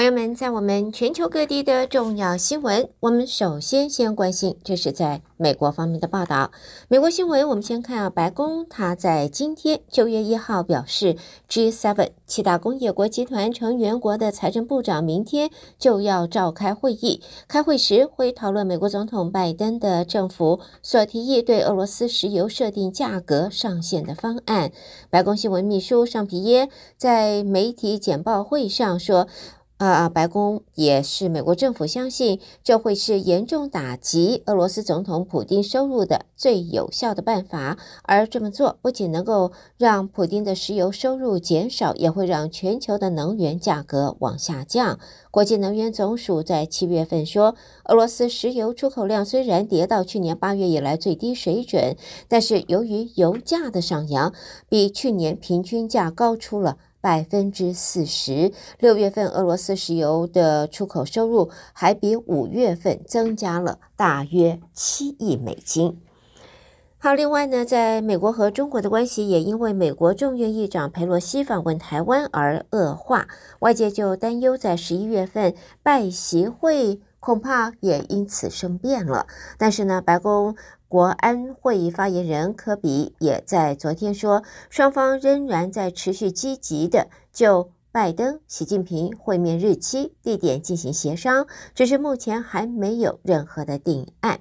朋友们，在我们全球各地的重要新闻，我们首先先关心，这是在美国方面的报道。美国新闻，我们先看白宫，他在今天九月一号表示，G7 七大工业国集团成员国的财政部长明天就要召开会议，开会时会讨论美国总统拜登的政府所提议对俄罗斯石油设定价格上限的方案。白宫新闻秘书尚皮耶在媒体简报会上说。啊白宫也是美国政府，相信这会是严重打击俄罗斯总统普京收入的最有效的办法。而这么做不仅能够让普京的石油收入减少，也会让全球的能源价格往下降。国际能源总署在七月份说，俄罗斯石油出口量虽然跌到去年八月以来最低水准，但是由于油价的上扬，比去年平均价高出了。百分之四十六月份，俄罗斯石油的出口收入还比五月份增加了大约七亿美金。好，另外呢，在美国和中国的关系也因为美国众议院议长佩洛西访问台湾而恶化，外界就担忧在十一月份拜习会恐怕也因此生变了。但是呢，白宫。国安会议发言人科比也在昨天说，双方仍然在持续积极的就拜登、习近平会面日期、地点进行协商，只是目前还没有任何的定案。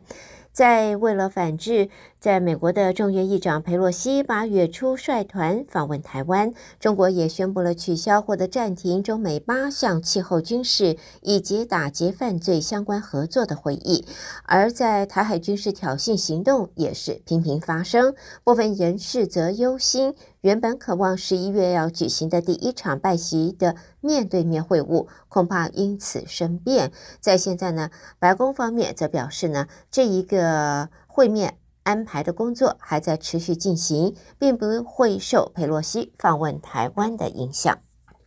在为了反制。在美国的众议院议长佩洛西八月初率团访问台湾，中国也宣布了取消或者暂停中美八项气候、军事以及打击犯罪相关合作的会议。而在台海军事挑衅行动也是频频发生，部分人士则忧心，原本渴望十一月要举行的第一场拜席的面对面会晤，恐怕因此生变。在现在呢，白宫方面则表示呢，这一个会面。安排的工作还在持续进行，并不会受佩洛西访问台湾的影响。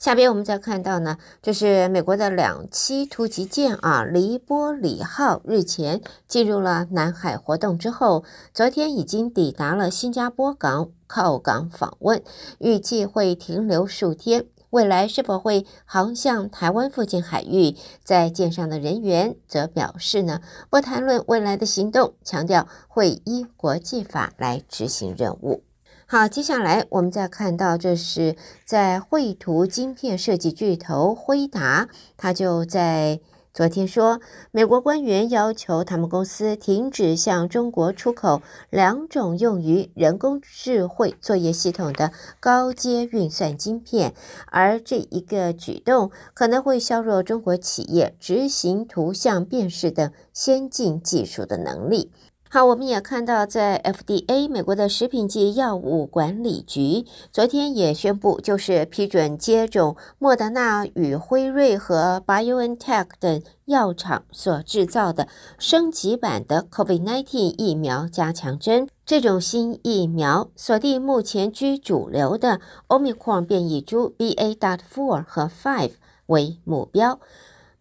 下边我们再看到呢，这是美国的两栖突击舰啊，黎波里号日前进入了南海活动之后，昨天已经抵达了新加坡港靠港访问，预计会停留数天。未来是否会航向台湾附近海域？在舰上的人员则表示呢，不谈论未来的行动，强调会依国际法来执行任务。好，接下来我们再看到，这是在绘图晶片设计巨头辉达，它就在。昨天说，美国官员要求他们公司停止向中国出口两种用于人工智慧作业系统的高阶运算晶片，而这一个举动可能会削弱中国企业执行图像辨识等先进技术的能力。好，我们也看到，在 FDA 美国的食品及药物管理局昨天也宣布，就是批准接种莫德纳与辉瑞和 BioNTech 等药厂所制造的升级版的 COVID-19 疫苗加强针。这种新疫苗锁定目前居主流的 Omicron 变异株 BA.4 和5为目标。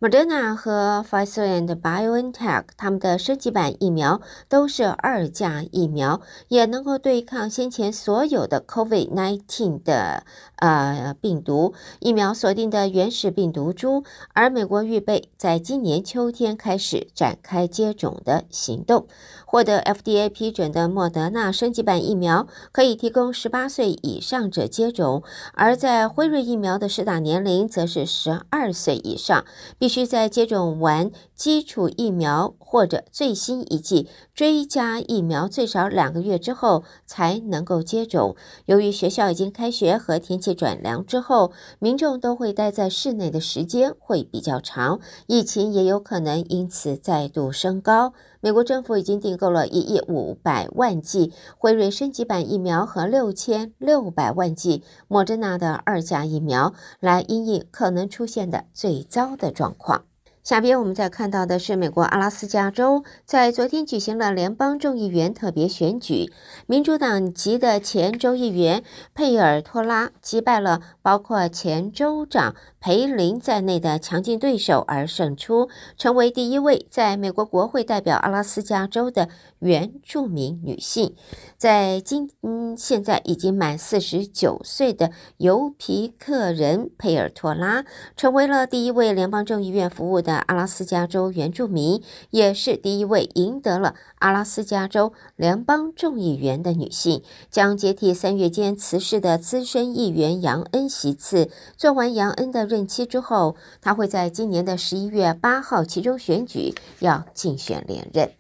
莫德纳和 Pfizer and BioNTech 他们的升级版疫苗都是二价疫苗，也能够对抗先前所有的 COVID-19 的呃病毒疫苗锁定的原始病毒株。而美国预备在今年秋天开始展开接种的行动，获得 FDA 批准的莫德纳升级版疫苗可以提供十八岁以上者接种，而在辉瑞疫苗的适打年龄则是十二岁以上必。是在接种完。基础疫苗或者最新一剂追加疫苗，最少两个月之后才能够接种。由于学校已经开学和天气转凉之后，民众都会待在室内的时间会比较长，疫情也有可能因此再度升高。美国政府已经订购了一亿五百万剂辉瑞升级版疫苗和六千六百万剂莫德纳的二价疫苗，来应可能出现的最糟的状况。下边我们再看到的是，美国阿拉斯加州在昨天举行了联邦众议员特别选举，民主党籍的前州议员佩尔托拉击败了包括前州长。培林在内的强劲对手而胜出，成为第一位在美国国会代表阿拉斯加州的原住民女性。在今嗯，现在已经满四十九岁的尤皮克人佩尔托拉成为了第一位联邦众议院服务的阿拉斯加州原住民，也是第一位赢得了阿拉斯加州联邦众议员的女性，将接替三月间辞世的资深议员杨恩席次。做完杨恩的。任期之后，他会在今年的十一月八号其中选举要竞选连任。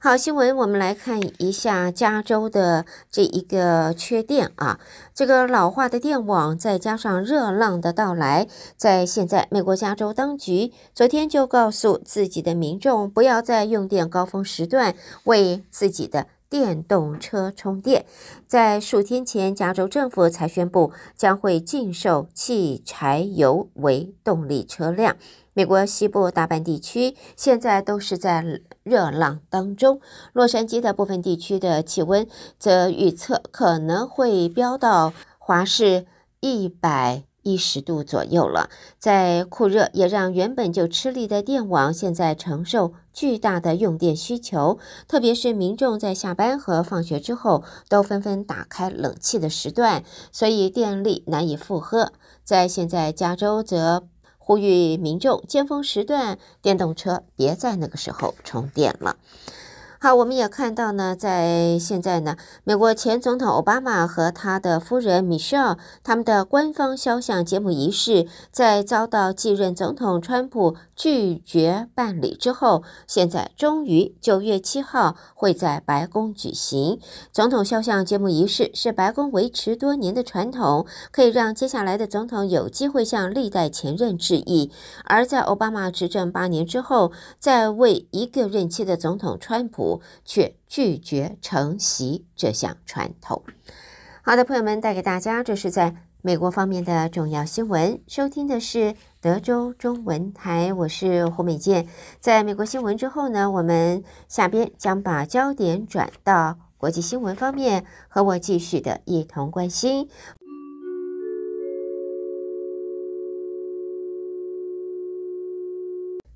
好，新闻，我们来看一下加州的这一个缺电啊，这个老化的电网再加上热浪的到来，在现在美国加州当局昨天就告诉自己的民众，不要在用电高峰时段为自己的。电动车充电，在数天前，加州政府才宣布将会禁售汽柴油为动力车辆。美国西部大半地区现在都是在热浪当中，洛杉矶的部分地区的气温则预测可能会飙到华氏一百。一十度左右了，在酷热也让原本就吃力的电网现在承受巨大的用电需求，特别是民众在下班和放学之后都纷纷打开冷气的时段，所以电力难以负荷。在现在，加州则呼吁民众尖峰时段电动车别在那个时候充电了。好，我们也看到呢，在现在呢，美国前总统奥巴马和他的夫人米歇尔他们的官方肖像揭幕仪式，在遭到继任总统川普。拒绝办理之后，现在终于九月七号会在白宫举行总统肖像揭幕仪式，是白宫维持多年的传统，可以让接下来的总统有机会向历代前任致意。而在奥巴马执政八年之后，在位一个任期的总统川普却拒绝承袭这项传统。好的，朋友们，带给大家这是在。美国方面的重要新闻，收听的是德州中文台，我是胡美健。在美国新闻之后呢，我们下边将把焦点转到国际新闻方面，和我继续的一同关心。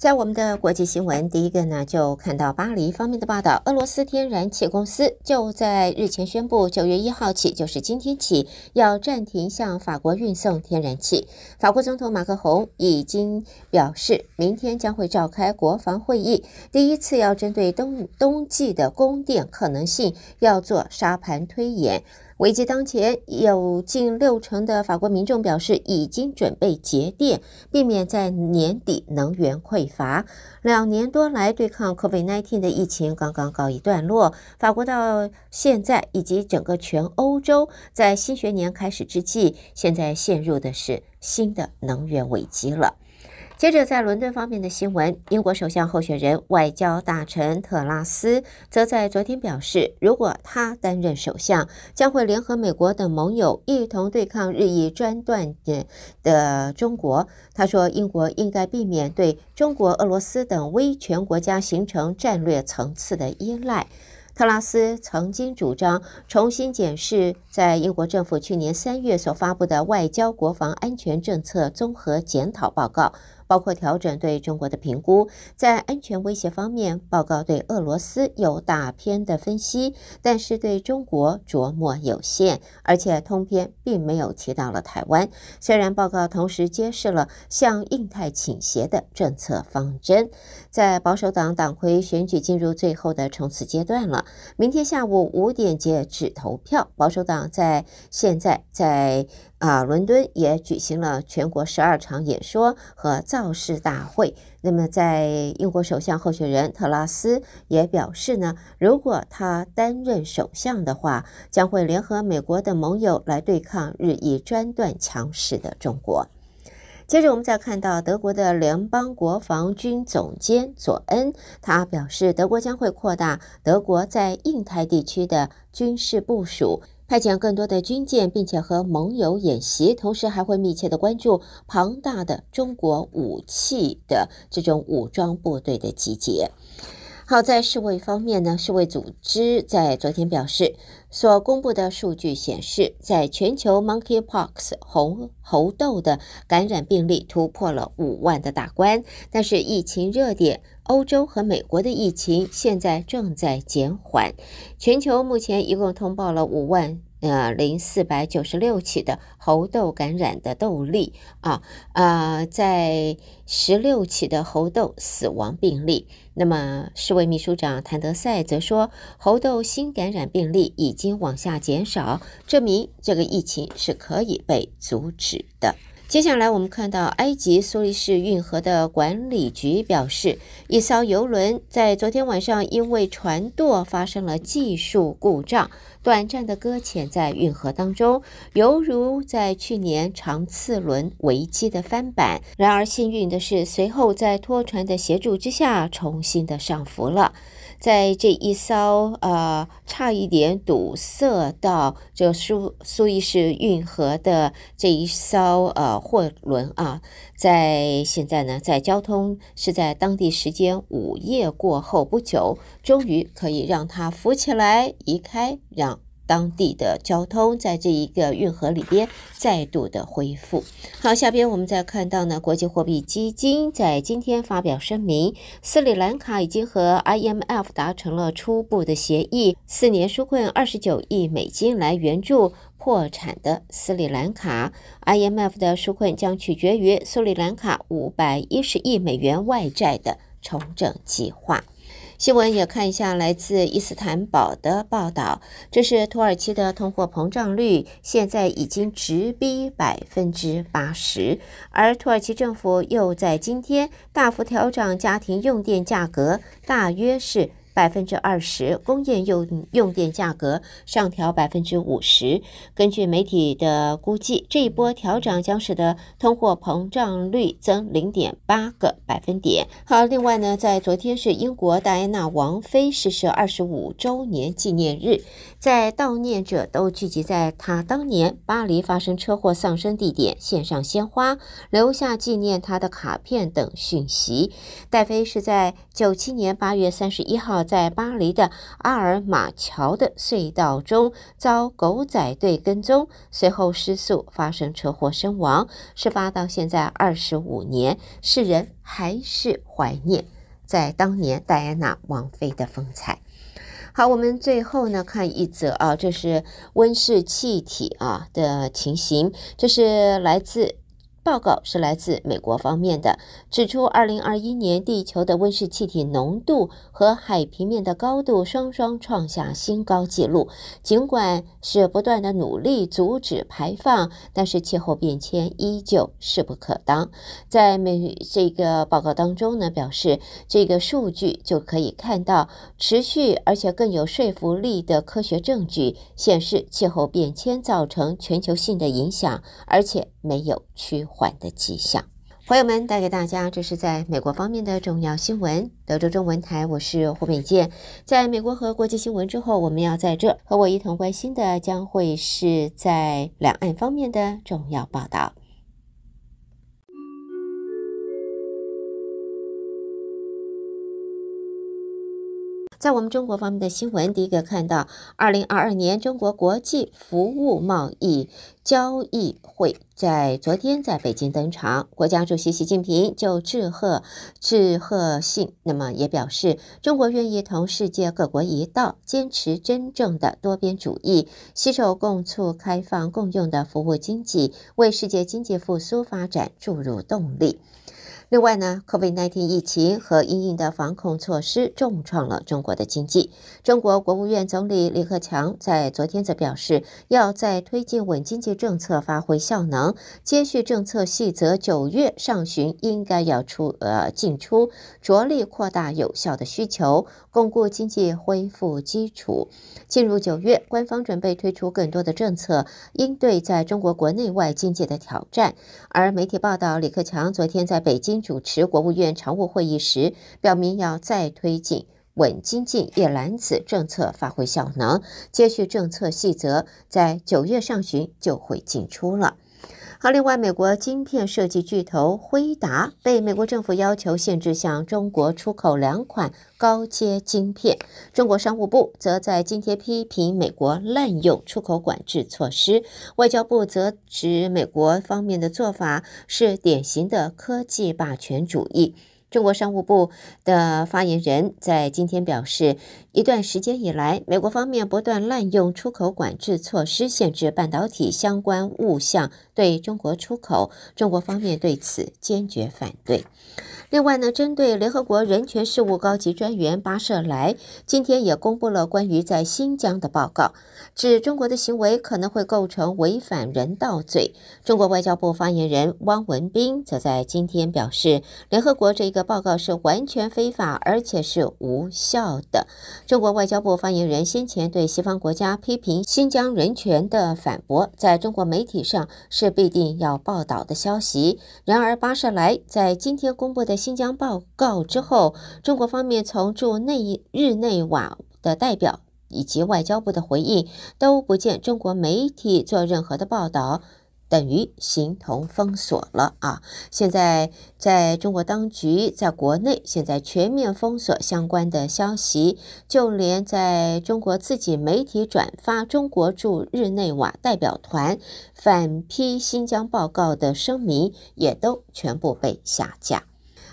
在我们的国际新闻，第一个呢，就看到巴黎方面的报道，俄罗斯天然气公司就在日前宣布，九月一号起，就是今天起，要暂停向法国运送天然气。法国总统马克龙已经表示，明天将会召开国防会议，第一次要针对冬冬季的供电可能性，要做沙盘推演。危机当前，有近六成的法国民众表示已经准备节电，避免在年底能源匮乏。两年多来对抗 COVID-19 的疫情刚刚告一段落，法国到现在以及整个全欧洲在新学年开始之际，现在陷入的是新的能源危机了。接着，在伦敦方面的新闻，英国首相候选人、外交大臣特拉斯则在昨天表示，如果他担任首相，将会联合美国等盟友一同对抗日益专断的的中国。他说，英国应该避免对中国、俄罗斯等威权国家形成战略层次的依赖。特拉斯曾经主张重新检视在英国政府去年三月所发布的外交、国防、安全政策综合检讨报告。包括调整对中国的评估，在安全威胁方面，报告对俄罗斯有大片的分析，但是对中国琢磨有限，而且通篇并没有提到了台湾。虽然报告同时揭示了向印太倾斜的政策方针，在保守党党魁选举进入最后的冲刺阶段了，明天下午五点截止投票。保守党在现在在。啊！伦敦也举行了全国十二场演说和造势大会。那么，在英国首相候选人特拉斯也表示呢，如果他担任首相的话，将会联合美国的盟友来对抗日益专断强势的中国。接着，我们再看到德国的联邦国防军总监佐恩，他表示德国将会扩大德国在印太地区的军事部署。派遣更多的军舰，并且和盟友演习，同时还会密切的关注庞大的中国武器的这种武装部队的集结。好，在世卫方面呢，世卫组织在昨天表示。所公布的数据显示，在全球 Monkeypox 猴猴痘的感染病例突破了五万的大关，但是疫情热点欧洲和美国的疫情现在正在减缓。全球目前一共通报了五万。呃，零四百九十六起的猴痘感染的痘例啊，呃，在十六起的猴痘死亡病例。那么，世卫秘书长谭德赛则说，猴痘新感染病例已经往下减少，证明这个疫情是可以被阻止的。接下来，我们看到埃及苏黎世运河的管理局表示，一艘游轮在昨天晚上因为船舵发生了技术故障，短暂的搁浅在运河当中，犹如在去年长次轮危机的翻版。然而，幸运的是，随后在拖船的协助之下，重新的上浮了。在这一艘呃差一点堵塞到这苏苏伊士运河的这一艘呃货轮啊，在现在呢，在交通是在当地时间午夜过后不久，终于可以让它浮起来移开，让。当地的交通在这一个运河里边再度的恢复。好，下边我们再看到呢，国际货币基金在今天发表声明，斯里兰卡已经和 IMF 达成了初步的协议，四年纾困二十九亿美金来援助破产的斯里兰卡。IMF 的纾困将取决于斯里兰卡五百一十亿美元外债的重整计划。新闻也看一下来自伊斯坦堡的报道，这是土耳其的通货膨胀率现在已经直逼百分之八十，而土耳其政府又在今天大幅调涨家庭用电价格，大约是。百分之二十工业用用电价格上调百分之五十。根据媒体的估计，这一波调整将使得通货膨胀率增零点八个百分点。好，另外呢，在昨天是英国戴安娜王妃逝世二十五周年纪念日，在悼念者都聚集在她当年巴黎发生车祸丧生地点，献上鲜花，留下纪念她的卡片等讯息。戴妃是在九七年八月三十一号。在巴黎的阿尔马桥的隧道中遭狗仔队跟踪，随后失速发生车祸身亡。事发到现在二十五年，世人还是怀念在当年戴安娜王妃的风采。好，我们最后呢看一则啊，这是温室气体啊的情形，这是来自。报告是来自美国方面的，指出二零二一年地球的温室气体浓度和海平面的高度双双创下新高纪录。尽管是不断的努力阻止排放，但是气候变迁依旧势不可当。在美这个报告当中呢，表示这个数据就可以看到，持续而且更有说服力的科学证据显示，气候变迁造成全球性的影响，而且没有趋。缓的迹象，朋友们带给大家这是在美国方面的重要新闻。德州中文台，我是胡美健。在美国和国际新闻之后，我们要在这和我一同关心的将会是在两岸方面的重要报道。在我们中国方面的新闻，第一个看到，二零二二年中国国际服务贸易交易会在昨天在北京登场。国家主席习近平就致贺致贺信，那么也表示，中国愿意同世界各国一道，坚持真正的多边主义，携手共促开放共用的服务经济，为世界经济复苏发展注入动力。另外呢，COVID-19 疫情和因应的防控措施重创了中国的经济。中国国务院总理李克强在昨天则表示，要在推进稳经济政策发挥效能，接续政策细则，九月上旬应该要出呃进出，着力扩大有效的需求，巩固经济恢复基础。进入九月，官方准备推出更多的政策应对在中国国内外经济的挑战。而媒体报道，李克强昨天在北京。主持国务院常务会议时，表明要再推进稳经济一揽子政策发挥效能，接续政策细则在九月上旬就会进出了。好，另外，美国晶片设计巨头辉达被美国政府要求限制向中国出口两款高阶晶片。中国商务部则在今天批评美国滥用出口管制措施，外交部则指美国方面的做法是典型的科技霸权主义。中国商务部的发言人在今天表示，一段时间以来，美国方面不断滥用出口管制措施，限制半导体相关物项对中国出口，中国方面对此坚决反对。另外呢，针对联合国人权事务高级专员巴舍莱今天也公布了关于在新疆的报告，指中国的行为可能会构成违反人道罪。中国外交部发言人汪文斌则在今天表示，联合国这个。报告是完全非法，而且是无效的。中国外交部发言人先前对西方国家批评新疆人权的反驳，在中国媒体上是必定要报道的消息。然而，巴舍莱在今天公布的新疆报告之后，中国方面从驻内日内瓦的代表以及外交部的回应都不见中国媒体做任何的报道。等于形同封锁了啊！现在在中国当局在国内，现在全面封锁相关的消息，就连在中国自己媒体转发中国驻日内瓦代表团反批新疆报告的声明，也都全部被下架。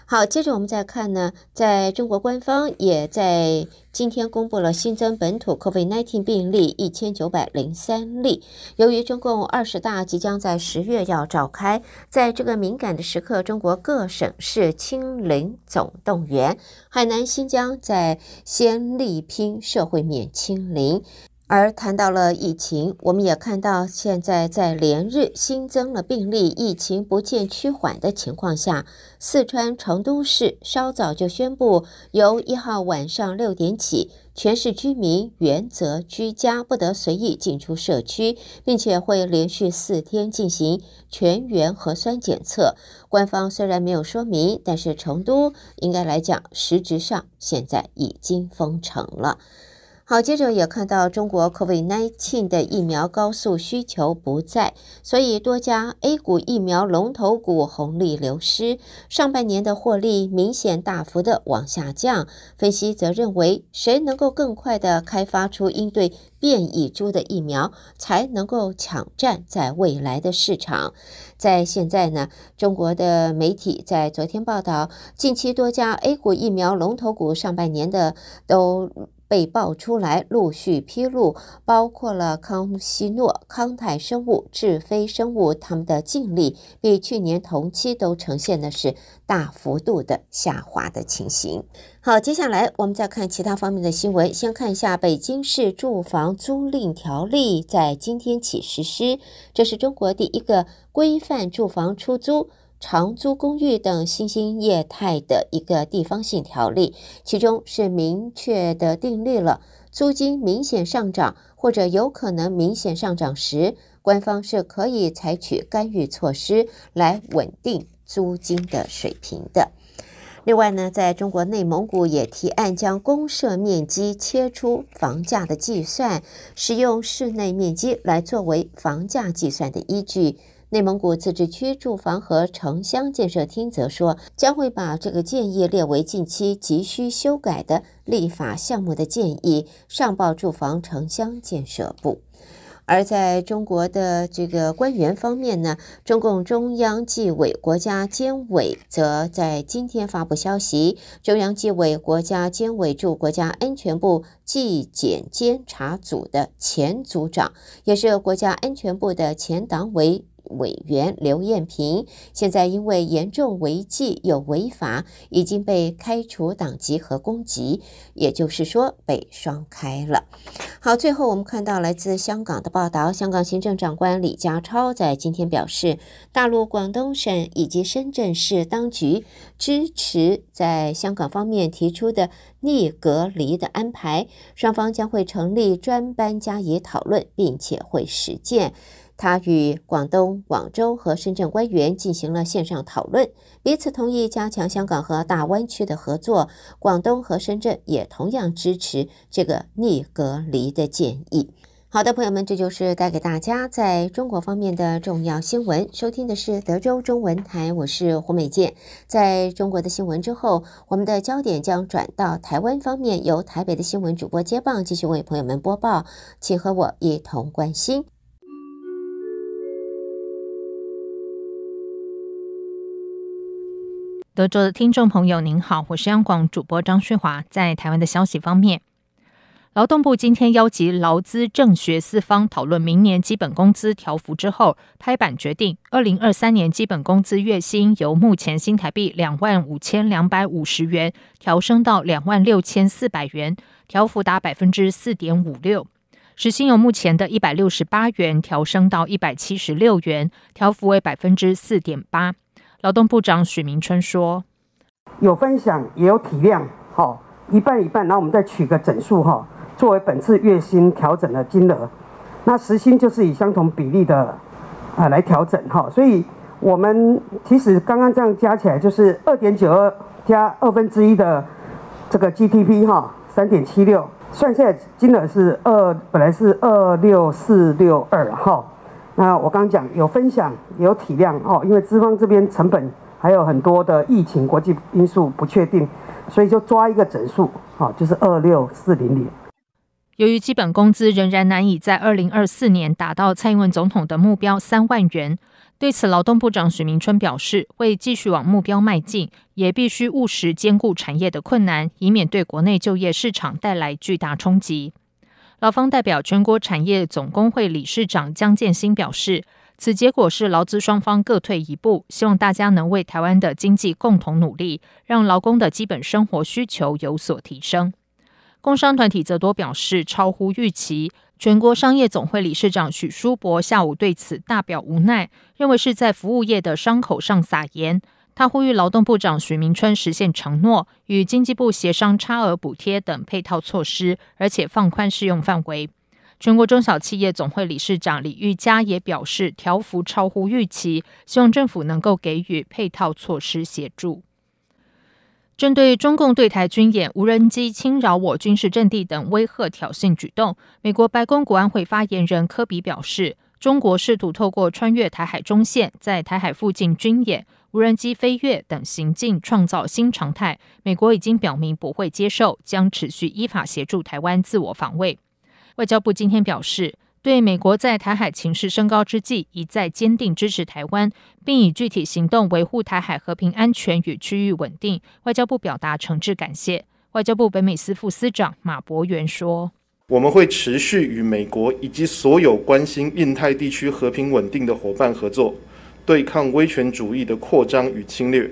好，接着我们再看呢，在中国官方也在今天公布了新增本土 COVID-19 病例一千九百零三例。由于中共二十大即将在十月要召开，在这个敏感的时刻，中国各省市清零总动员，海南、新疆在先力拼社会面清零。而谈到了疫情，我们也看到，现在在连日新增了病例，疫情不见趋缓的情况下，四川成都市稍早就宣布，由一号晚上六点起，全市居民原则居家，不得随意进出社区，并且会连续四天进行全员核酸检测。官方虽然没有说明，但是成都应该来讲，实质上现在已经封城了。好，接着也看到中国 COVID-19 的疫苗高速需求不在，所以多家 A 股疫苗龙头股红利流失，上半年的获利明显大幅的往下降。分析则认为，谁能够更快的开发出应对变异株的疫苗，才能够抢占在未来的市场。在现在呢，中国的媒体在昨天报道，近期多家 A 股疫苗龙头股上半年的都。被爆出来，陆续披露，包括了康希诺、康泰生物、智飞生物，他们的净利比去年同期都呈现的是大幅度的下滑的情形。好，接下来我们再看其他方面的新闻，先看一下北京市住房租赁条例在今天起实施，这是中国第一个规范住房出租。长租公寓等新兴业态的一个地方性条例，其中是明确的订立了，租金明显上涨或者有可能明显上涨时，官方是可以采取干预措施来稳定租金的水平的。另外呢，在中国内蒙古也提案将公社面积切出，房价的计算使用室内面积来作为房价计算的依据。内蒙古自治区住房和城乡建设厅则说，将会把这个建议列为近期急需修改的立法项目的建议，上报住房城乡建设部。而在中国的这个官员方面呢，中共中央纪委国家监委则在今天发布消息，中央纪委国家监委驻国家安全部纪检监察组的前组长，也是国家安全部的前党委。委员刘艳平现在因为严重违纪有违法，已经被开除党籍和公籍，也就是说被双开了。好，最后我们看到来自香港的报道，香港行政长官李家超在今天表示，大陆广东省以及深圳市当局支持在香港方面提出的逆隔离的安排，双方将会成立专班加以讨论，并且会实践。他与广东、广州和深圳官员进行了线上讨论，彼此同意加强香港和大湾区的合作。广东和深圳也同样支持这个逆隔离的建议。好的，朋友们，这就是带给大家在中国方面的重要新闻。收听的是德州中文台，我是胡美健。在中国的新闻之后，我们的焦点将转到台湾方面，由台北的新闻主播接棒继续为朋友们播报，请和我一同关心。德州的听众朋友，您好，我是央广主播张旭华。在台湾的消息方面，劳动部今天邀集劳资、政学四方讨论明年基本工资调幅之后，拍板决定，二零二三年基本工资月薪由目前新台币两万五千两百五十元调升到两万六千四百元，调幅达百分之四点五六；，时薪由目前的一百六十八元调升到一百七十六元，调幅为百分之四点八。劳动部长许明春说：“有分享也有体谅，好，一半一半，然后我们再取个整数，哈，作为本次月薪调整的金额。那时薪就是以相同比例的啊来调整，哈。所以我们其实刚刚这样加起来就是二点九二加二分之一的这个 g d p 哈，三点七六，算下来金额是二，本来是二六四六二，哈。”那我刚讲有分享，有体谅哦，因为资方这边成本还有很多的疫情国际因素不确定，所以就抓一个整数，好，就是二六四零零。由于基本工资仍然难以在二零二四年达到蔡英文总统的目标三万元，对此劳动部长许明春表示，会继续往目标迈进，也必须务实兼顾产业的困难，以免对国内就业市场带来巨大冲击。劳方代表全国产业总工会理事长江建新表示，此结果是劳资双方各退一步，希望大家能为台湾的经济共同努力，让劳工的基本生活需求有所提升。工商团体则多表示超乎预期。全国商业总会理事长许淑伯下午对此大表无奈，认为是在服务业的伤口上撒盐。他呼吁劳动部长许明春实现承诺，与经济部协商差额补贴等配套措施，而且放宽适用范围。全国中小企业总会理事长李玉佳也表示，条幅超乎预期，希望政府能够给予配套措施协助。针对中共对台军演、无人机侵扰我军事阵地等威吓挑衅举动，美国白宫国安会发言人科比表示，中国试图透过穿越台海中线，在台海附近军演。无人机飞跃等行径创造新常态，美国已经表明不会接受，将持续依法协助台湾自我防卫。外交部今天表示，对美国在台海情势升高之际，一再坚定支持台湾，并以具体行动维护台海和平安全与区域稳定，外交部表达诚挚感谢。外交部北美司副司长马博元说：“我们会持续与美国以及所有关心印太地区和平稳定的伙伴合作。”对抗威权主义的扩张与侵略，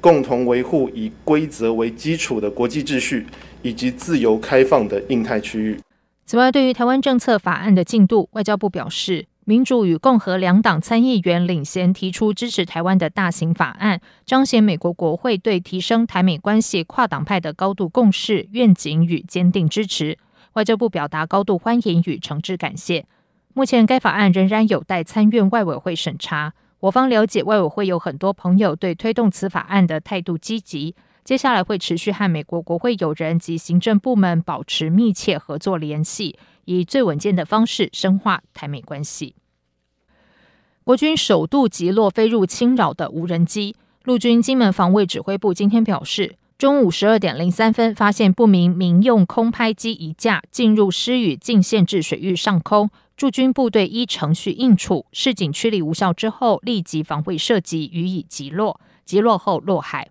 共同维护以规则为基础的国际秩序以及自由开放的印太区域。此外，对于台湾政策法案的进度，外交部表示，民主与共和两党参议员领衔提出支持台湾的大型法案，彰显美国国会对提升台美关系跨党派的高度共识、愿景与坚定支持。外交部表达高度欢迎与诚挚感谢。目前，该法案仍然有待参院外委会审查。我方了解，外委会有很多朋友对推动此法案的态度积极，接下来会持续和美国国会友人及行政部门保持密切合作联系，以最稳健的方式深化台美关系。国军首度击落飞入侵扰的无人机，陆军金门防卫指挥部今天表示，中午十二点零三分发现不明民用空拍机一架进入失语禁限制水域上空。驻军部队依程序应处，市警驱离无效之后，立即防卫射击予以击落，击落后落海。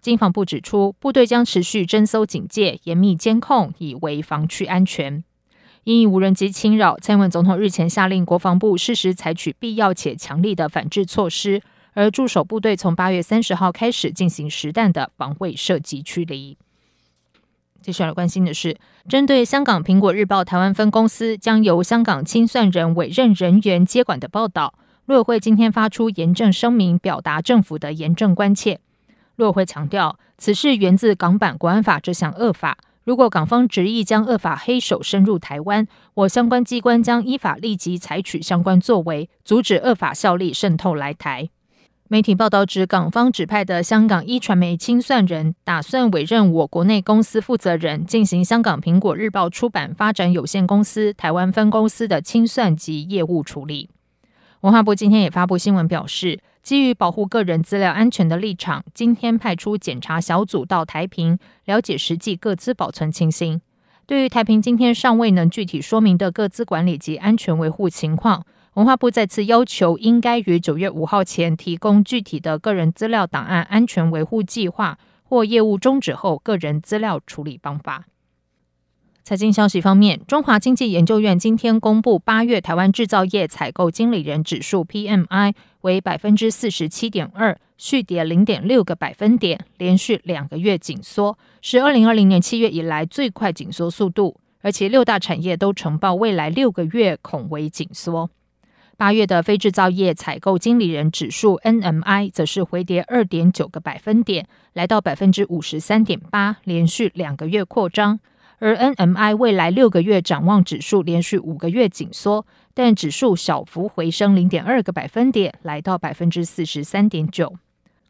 经防部指出，部队将持续侦搜警戒，严密监控，以维防区安全。因无人机侵扰，英文总统日前下令国防部适时采取必要且强力的反制措施，而驻守部队从八月三十号开始进行实弹的防卫射击驱离。接下来关心的是，针对香港《苹果日报》台湾分公司将由香港清算人委任人员接管的报道，陆委会今天发出严正声明，表达政府的严正关切。陆委会强调，此事源自港版国安法这项恶法，如果港方执意将恶法黑手伸入台湾，我相关机关将依法立即采取相关作为，阻止恶法效力渗透来台。媒体报道指，港方指派的香港一传媒清算人打算委任我国内公司负责人进行香港苹果日报出版发展有限公司台湾分公司的清算及业务处理。文化部今天也发布新闻表示，基于保护个人资料安全的立场，今天派出检查小组到台平了解实际各资保存情形。对于台平今天尚未能具体说明的各资管理及安全维护情况，文化部再次要求，应该于九月五号前提供具体的个人资料档案安全维护计划或业务终止后个人资料处理方法。财经消息方面，中华经济研究院今天公布八月台湾制造业采购经理人指数 （PMI） 为百分之四十七点二，续跌零点六个百分点，连续两个月紧缩，是二零二零年七月以来最快紧缩速度，而且六大产业都呈报未来六个月恐为紧缩。八月的非制造业采购经理人指数 NMI 则是回跌二点九个百分点，来到百分之五十三点八，连续两个月扩张。而 NMI 未来六个月展望指数连续五个月紧缩，但指数小幅回升零点二个百分点，来到百分之四十三点九。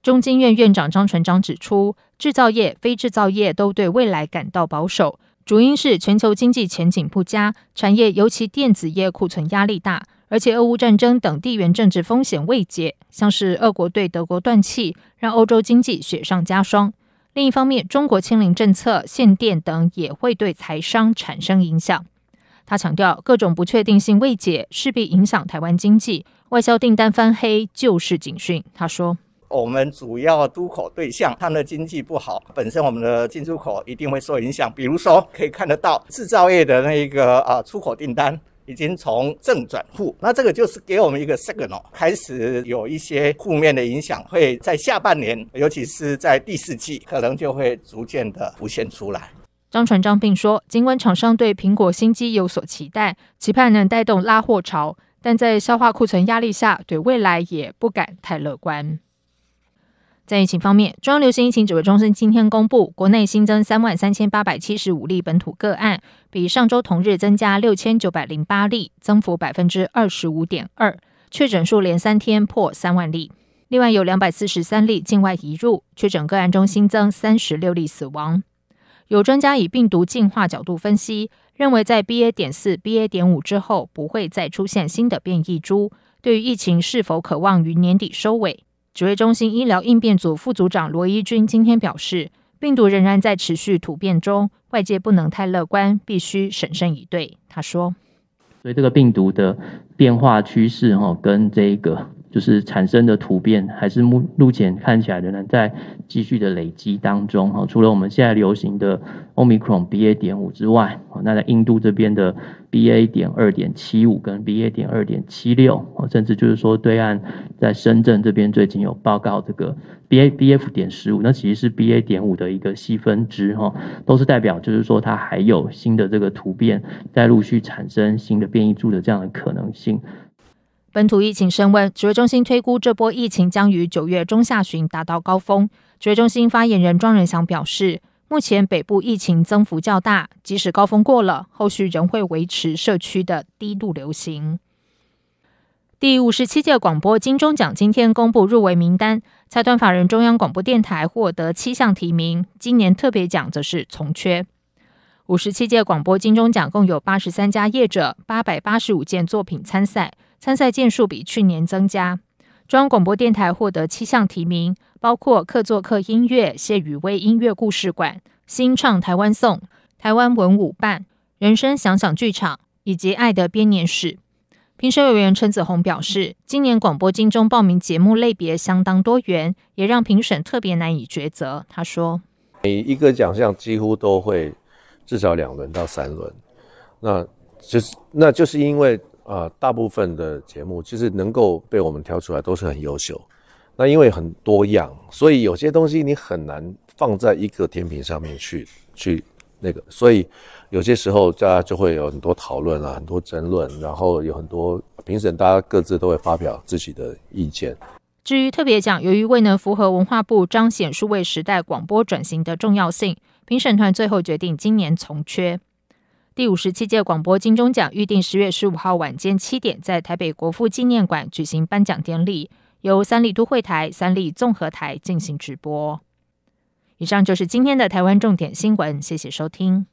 中经院院长张纯章指出，制造业、非制造业都对未来感到保守，主因是全球经济前景不佳，产业尤其电子业库存压力大。而且，俄乌战争等地缘政治风险未解，像是俄国对德国断气，让欧洲经济雪上加霜。另一方面，中国清零政策、限电等也会对财商产生影响。他强调，各种不确定性未解，势必影响台湾经济，外销订单翻黑就是警讯。他说，我们主要出口对象他们的经济不好，本身我们的进出口一定会受影响。比如说，可以看得到制造业的那一个啊出口订单。已经从正转负，那这个就是给我们一个 signal，开始有一些负面的影响，会在下半年，尤其是在第四季，可能就会逐渐的浮现出来。张传章并说，尽管厂商对苹果新机有所期待，期盼能带动拉货潮，但在消化库存压力下，对未来也不敢太乐观。在疫情方面，中央流行疫情指挥中心今天公布，国内新增三万三千八百七十五例本土个案，比上周同日增加六千九百零八例，增幅百分之二十五点二，确诊数连三天破三万例。另外有两百四十三例境外移入确诊个案中新增三十六例死亡。有专家以病毒进化角度分析，认为在 BA. 点四、BA. 点五之后不会再出现新的变异株，对于疫情是否可望于年底收尾。指挥中心医疗应变组副组长罗伊军今天表示，病毒仍然在持续突变中，外界不能太乐观，必须审慎以对。他说：“所以这个病毒的变化趋势，哈，跟这个。”就是产生的突变，还是目目前看起来仍然在继续的累积当中。哈，除了我们现在流行的 Omicron BA. 点五之外，哦，那在印度这边的 BA. 点二点七五跟 BA. 点二点七六，哦，甚至就是说对岸在深圳这边最近有报告这个 BA BF. 点十五，那其实是 BA. 点五的一个细分支哈，都是代表就是说它还有新的这个突变在陆续产生新的变异株的这样的可能性。本土疫情升温，指挥中心推估这波疫情将于九月中下旬达到高峰。指挥中心发言人庄仁祥表示，目前北部疫情增幅较大，即使高峰过了，后续仍会维持社区的低度流行。第五十七届广播金钟奖今天公布入围名单，财团法人中央广播电台获得七项提名，今年特别奖则是从缺。五十七届广播金钟奖共有八十三家业者、八百八十五件作品参赛。参赛件数比去年增加，中央广播电台获得七项提名，包括客座客音乐、谢宇威音乐故事馆、新创台湾颂、台湾文武伴、人生想想剧场以及爱的编年史。评审委员陈子红表示，今年广播金钟报名节目类别相当多元，也让评审特别难以抉择。他说：“每一个奖项几乎都会至少两轮到三轮，那就是那就是因为。”呃，大部分的节目其实能够被我们挑出来都是很优秀。那因为很多样，所以有些东西你很难放在一个天平上面去去那个。所以有些时候大家就会有很多讨论啊，很多争论，然后有很多评审大家各自都会发表自己的意见。至于特别奖，由于未能符合文化部彰显数位时代广播转型的重要性，评审团最后决定今年从缺。第五十七届广播金钟奖预定十月十五号晚间七点，在台北国父纪念馆举行颁奖典礼，由三立都会台、三立综合台进行直播。以上就是今天的台湾重点新闻，谢谢收听。